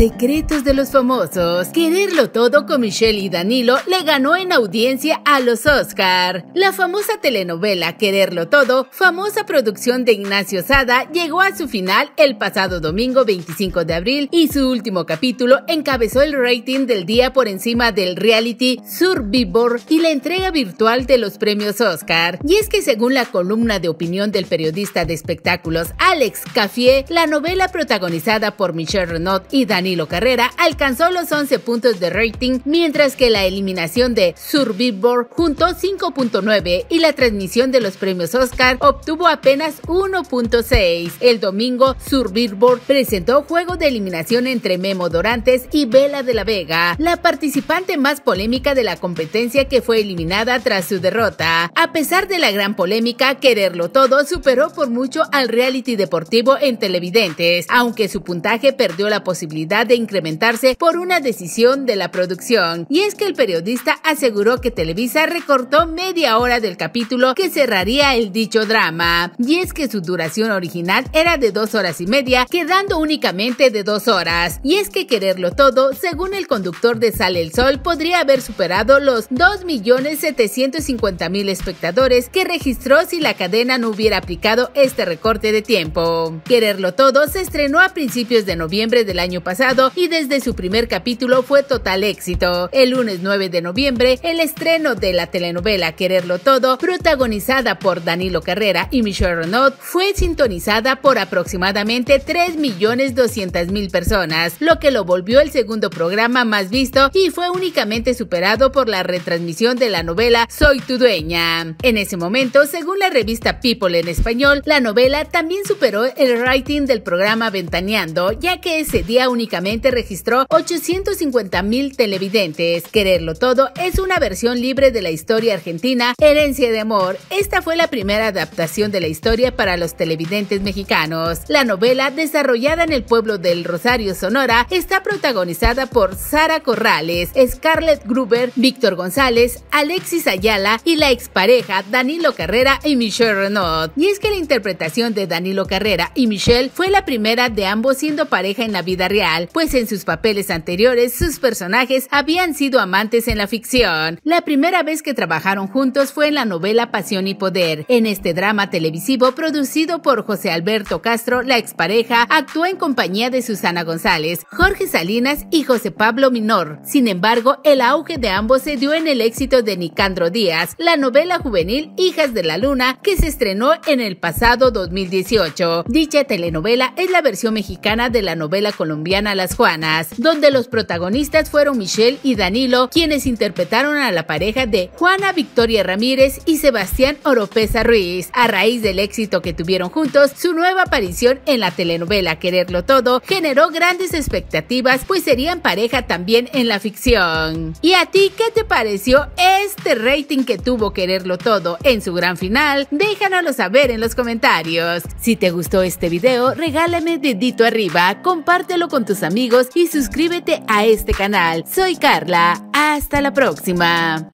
Secretos de los famosos. Quererlo todo con Michelle y Danilo le ganó en audiencia a los Oscar. La famosa telenovela Quererlo todo, famosa producción de Ignacio Sada, llegó a su final el pasado domingo 25 de abril y su último capítulo encabezó el rating del día por encima del reality Survivor y la entrega virtual de los premios Oscar. Y es que según la columna de opinión del periodista de espectáculos Alex Cafié, la novela protagonizada por Michelle Renaud y Danilo Carrera alcanzó los 11 puntos de rating, mientras que la eliminación de Survivor juntó 5.9 y la transmisión de los premios Oscar obtuvo apenas 1.6. El domingo, Survivor presentó juego de eliminación entre Memo Dorantes y Vela de la Vega, la participante más polémica de la competencia que fue eliminada tras su derrota. A pesar de la gran polémica, Quererlo Todo superó por mucho al reality deportivo en televidentes, aunque su puntaje perdió la posibilidad de incrementarse por una decisión de la producción. Y es que el periodista aseguró que Televisa recortó media hora del capítulo que cerraría el dicho drama. Y es que su duración original era de dos horas y media, quedando únicamente de dos horas. Y es que quererlo todo, según el conductor de Sale el Sol, podría haber superado los 2.750.000 espectadores que registró si la cadena no hubiera aplicado este recorte de tiempo. Quererlo todo se estrenó a principios de noviembre del año pasado y desde su primer capítulo fue total éxito. El lunes 9 de noviembre, el estreno de la telenovela Quererlo Todo, protagonizada por Danilo Carrera y Michelle Renaud, fue sintonizada por aproximadamente 3.200.000 personas, lo que lo volvió el segundo programa más visto y fue únicamente superado por la retransmisión de la novela Soy tu dueña. En ese momento, según la revista People en español, la novela también superó el rating del programa Ventaneando, ya que ese día únicamente registró 850 mil televidentes. Quererlo todo es una versión libre de la historia argentina Herencia de Amor. Esta fue la primera adaptación de la historia para los televidentes mexicanos. La novela, desarrollada en el pueblo del Rosario, Sonora, está protagonizada por Sara Corrales, Scarlett Gruber, Víctor González, Alexis Ayala y la expareja Danilo Carrera y Michelle Renaud. Y es que la interpretación de Danilo Carrera y Michelle fue la primera de ambos siendo pareja en la vida real pues en sus papeles anteriores sus personajes habían sido amantes en la ficción. La primera vez que trabajaron juntos fue en la novela Pasión y Poder. En este drama televisivo producido por José Alberto Castro, la expareja actuó en compañía de Susana González, Jorge Salinas y José Pablo Minor. Sin embargo, el auge de ambos se dio en el éxito de Nicandro Díaz, la novela juvenil Hijas de la Luna, que se estrenó en el pasado 2018. Dicha telenovela es la versión mexicana de la novela colombiana las Juanas, donde los protagonistas fueron Michelle y Danilo, quienes interpretaron a la pareja de Juana Victoria Ramírez y Sebastián Oropesa Ruiz. A raíz del éxito que tuvieron juntos, su nueva aparición en la telenovela Quererlo Todo generó grandes expectativas, pues serían pareja también en la ficción. ¿Y a ti qué te pareció este rating que tuvo Quererlo Todo en su gran final? Déjanoslo saber en los comentarios. Si te gustó este video, regálame dedito arriba, compártelo con tus amigos y suscríbete a este canal. Soy Carla. Hasta la próxima.